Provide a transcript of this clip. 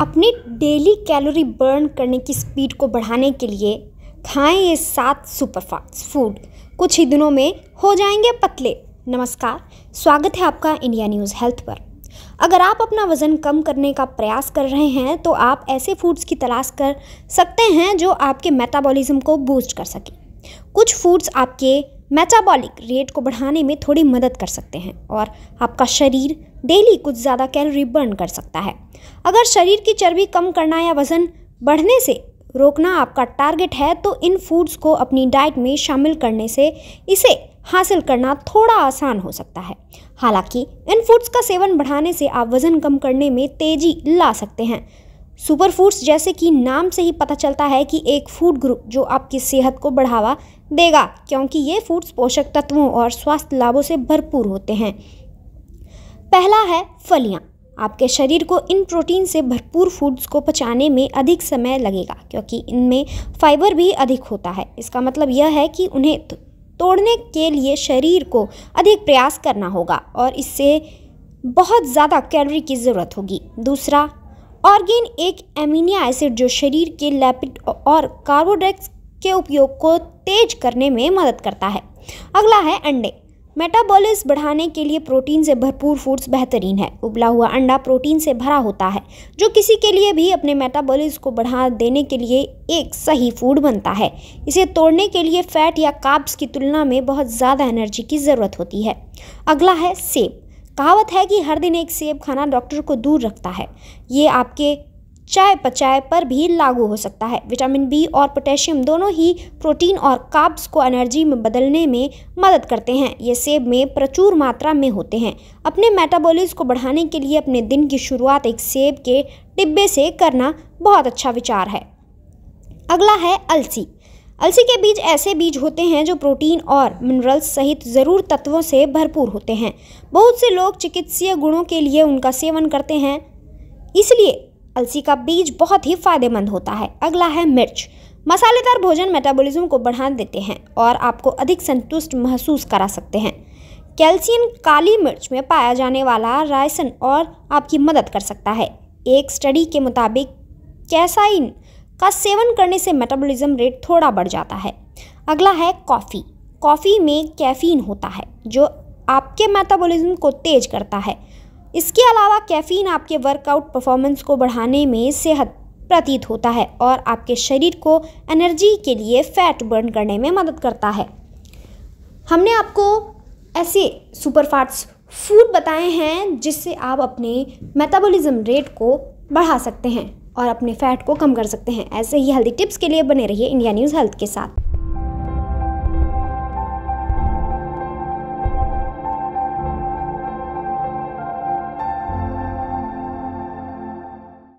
अपनी daily calorie burn करने की स्पीड को बढ़ाने के लिए खाएं ये सात सुपर फास्ट फूड कुछ ही दिनों में हो जाएंगे पतले नमस्कार स्वागत है आपका इंडिया न्यूज़ हेल्थ पर अगर आप अपना वज़न कम करने का प्रयास कर रहे हैं तो आप ऐसे फूड्स की तलाश कर सकते हैं जो आपके मेटाबॉलिज्म को बूस्ट कर सकें कुछ फूड्स आपके मेटाबॉलिक रेट को बढ़ाने में थोड़ी मदद कर सकते हैं और आपका शरीर डेली कुछ ज़्यादा कैलोरी बर्न कर सकता है अगर शरीर की चर्बी कम करना या वज़न बढ़ने से रोकना आपका टारगेट है तो इन फूड्स को अपनी डाइट में शामिल करने से इसे हासिल करना थोड़ा आसान हो सकता है हालांकि इन फूड्स का सेवन बढ़ाने से आप वज़न कम करने में तेज़ी ला सकते हैं सुपर फूड्स जैसे कि नाम से ही पता चलता है कि एक फूड ग्रुप जो आपकी सेहत को बढ़ावा देगा क्योंकि ये फूड्स पोषक तत्वों और स्वास्थ्य लाभों से भरपूर होते हैं पहला है फलियाँ आपके शरीर को इन प्रोटीन से भरपूर फूड्स को पचाने में अधिक समय लगेगा क्योंकि इनमें फाइबर भी अधिक होता है इसका मतलब यह है कि उन्हें तो, तोड़ने के लिए शरीर को अधिक प्रयास करना होगा और इससे बहुत ज़्यादा कैलोरी की ज़रूरत होगी दूसरा ऑर्गेन एक एमिनिया एसिड जो शरीर के लैपिड और कार्बोड्रेक्स के उपयोग को तेज करने में मदद करता है अगला है अंडे मेटाबॉलिज्म बढ़ाने के लिए प्रोटीन से भरपूर फूड्स बेहतरीन है उबला हुआ अंडा प्रोटीन से भरा होता है जो किसी के लिए भी अपने मेटाबॉलिज्म को बढ़ा देने के लिए एक सही फूड बनता है इसे तोड़ने के लिए फैट या काब्स की तुलना में बहुत ज़्यादा एनर्जी की ज़रूरत होती है अगला है सेब कहावत है कि हर दिन एक सेब खाना डॉक्टर को दूर रखता है ये आपके चाय पचाय पर भी लागू हो सकता है विटामिन बी और पोटेशियम दोनों ही प्रोटीन और काब्स को एनर्जी में बदलने में मदद करते हैं ये सेब में प्रचुर मात्रा में होते हैं अपने मेटाबॉलिज्म को बढ़ाने के लिए अपने दिन की शुरुआत एक सेब के डिब्बे से करना बहुत अच्छा विचार है अगला है अलसी अलसी के बीज ऐसे बीज होते हैं जो प्रोटीन और मिनरल्स सहित ज़रूर तत्वों से भरपूर होते हैं बहुत से लोग चिकित्सीय गुणों के लिए उनका सेवन करते हैं इसलिए अलसी का बीज बहुत ही फायदेमंद होता है अगला है मिर्च मसालेदार भोजन मेटाबॉलिज्म को बढ़ा देते हैं और आपको अधिक संतुष्ट महसूस करा सकते हैं कैल्शियम काली मिर्च में पाया जाने वाला रायसन और आपकी मदद कर सकता है एक स्टडी के मुताबिक कैसाइन का सेवन करने से मेटाबॉलिज्म रेट थोड़ा बढ़ जाता है अगला है कॉफ़ी कॉफ़ी में कैफीन होता है जो आपके मेटाबॉलिज्म को तेज करता है इसके अलावा कैफ़ीन आपके वर्कआउट परफॉर्मेंस को बढ़ाने में सेहत प्रतीत होता है और आपके शरीर को एनर्जी के लिए फैट बर्न करने में मदद करता है हमने आपको ऐसे सुपर फूड बताए हैं जिससे आप अपने मेटाबॉलिज्म रेट को बढ़ा सकते हैं और अपने फैट को कम कर सकते हैं ऐसे ही हेल्दी टिप्स के लिए बने रहिए इंडिया न्यूज़ हेल्थ के साथ